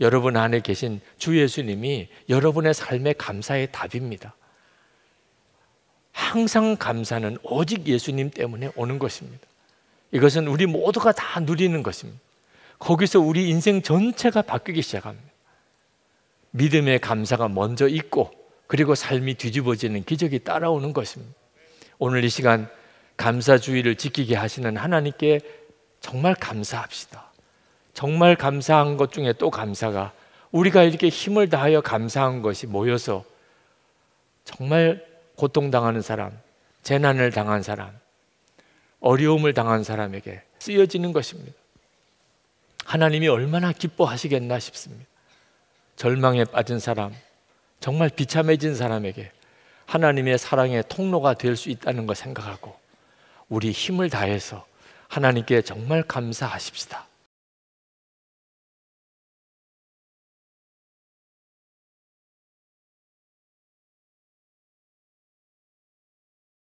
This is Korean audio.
여러분 안에 계신 주 예수님이 여러분의 삶의 감사의 답입니다. 항상 감사는 오직 예수님 때문에 오는 것입니다. 이것은 우리 모두가 다 누리는 것입니다. 거기서 우리 인생 전체가 바뀌기 시작합니다. 믿음의 감사가 먼저 있고 그리고 삶이 뒤집어지는 기적이 따라오는 것입니다. 오늘 이 시간 감사주의를 지키게 하시는 하나님께 정말 감사합시다. 정말 감사한 것 중에 또 감사가 우리가 이렇게 힘을 다하여 감사한 것이 모여서 정말 고통당하는 사람, 재난을 당한 사람, 어려움을 당한 사람에게 쓰여지는 것입니다. 하나님이 얼마나 기뻐하시겠나 싶습니다. 절망에 빠진 사람, 정말 비참해진 사람에게 하나님의 사랑의 통로가 될 수 있다는 걸 생각하고 우리 힘을 다해서 하나님께 정말 감사하십시다.